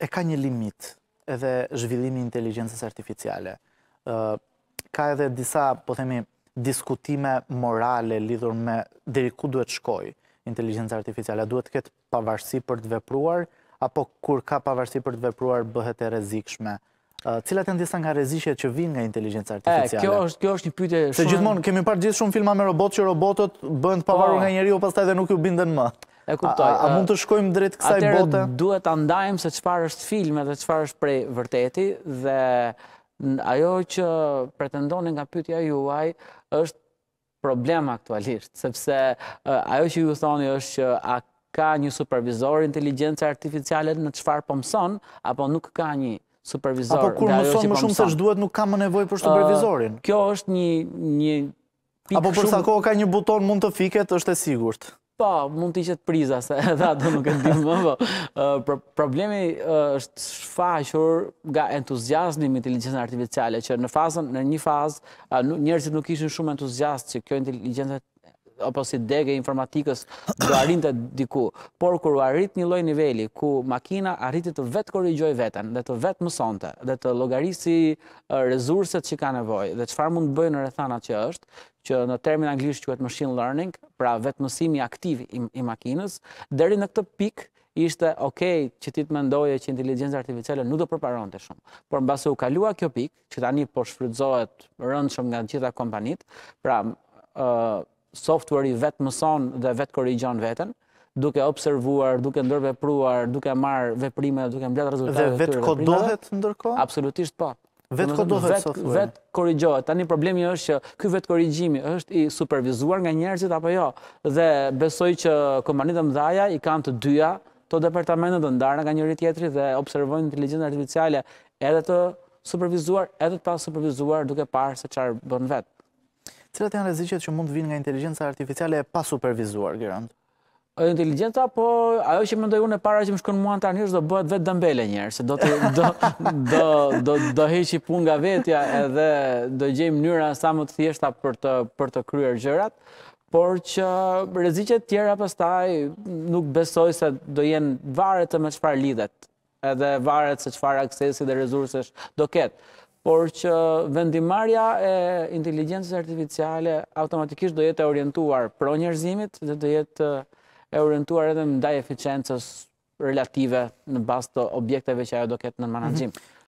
e ka një limit edhe zhvillimi inteligencës artificiale. Ka edhe disa, po themi, diskutime morale lidhur me dheri ku duhet shkoj inteligencës artificiale. Duhet këtë pavarësi për të vepruar, apo kur ka pavarësi për të vepruar, bëhet e rezikshme. Cilat e në disa nga rezishet që vinë nga inteligencë artificiale? Kjo është një pyte shumë... Se gjithmonë, kemi parë gjithë shumë filma me robot që robotët bëndë pavaru po. nga njeri o pas taj dhe nuk ju bindën më. E kuptoj. A mund të shkojmë drejt kësaj bote? Atërë duhet të ndajmë se qëfar është filme dhe qëfar është prej vërteti dhe ajo që pretendoni nga pytja juaj është problem aktualisht, sepse ajo që ju thoni është që a ka një supervizor inteligencë artificialet në qëfar pëmëson, po apo nuk ka një supervizor. Apo kur mëson më po shumë se shduhet nuk ka më nevoj për supervizorin? Kjo është një pikë shumë... Apo përsa kohë ka një buton mund të fiket, është e sigurt? Po, mund të ishte priza se edhe ato nuk e di më, po. Problemi është shfaqur nga entuziazmi me inteligjencën artificiale, që në fazën në një fazë, njerëzit nuk ishin shumë entuziastë që kjo inteligencët apo si dege informatikës do arrinë diku, por kër u arrit një loj niveli, ku makina arriti të vetë korrigjoj vetën, dhe të vetë mësonte, dhe të logarisi rezurset që ka nevoj, dhe çfarë mund të bëjë në rethana që është, që në termin anglisht që këtë machine learning, pra vetë mësimi aktiv i makinës, deri në këtë pik, ishte ok, që ti të mendoje që inteligjenca artificiale nuk do përparon të shumë. Por në basë u kalua kjo pikë, që tani po shfrytëzohet rëndë nga gjitha kompanitë, pra software i vetë mëson dhe vetë korrigjon veten, duke observuar, duke ndërvepruar, duke marr veprime, duke mbledhur rezultate. Dhe vetë kodohet ndërkohë? Absolutisht po. Vetë kodohet vet, software. Vetë korrigjohet. Tani problemi është që ky vetë korrigjimi është i supervizuar nga njerëzit apo jo? Dhe besoj që kompanitë të mëdha i kanë të dyja to departamente do ndarë nga njëri tjetri dhe observojnë inteligjencën artificiale edhe të supervizuar, edhe të pa supervizuar duke parë se çfarë bën vetë. Cilat janë rezicjet që mund të vinë nga inteligenca artificiale e pa supervizuar, Gjerant? Inteligenca, po ajo që më ndoj unë e para që më shkonë mua në tani është do bëhet vetë dëmbele njërë, se do heqë i pun nga vetja edhe do gjejmë njëra sa më të thjeshta për të kryer gjërat, por që rezicjet tjera për staj nuk besoj se do jenë varet të me qëfar lidhet edhe varet se qëfar aksesi dhe rezurës do ketë por që vendimarja e inteligencës artificiale automatikisht do jetë e orientuar pro njerëzimit dhe do jetë e orientuar edhe në daj eficiencës relative në bastë të objekteve që ajo do ketë në manajim. Mhm.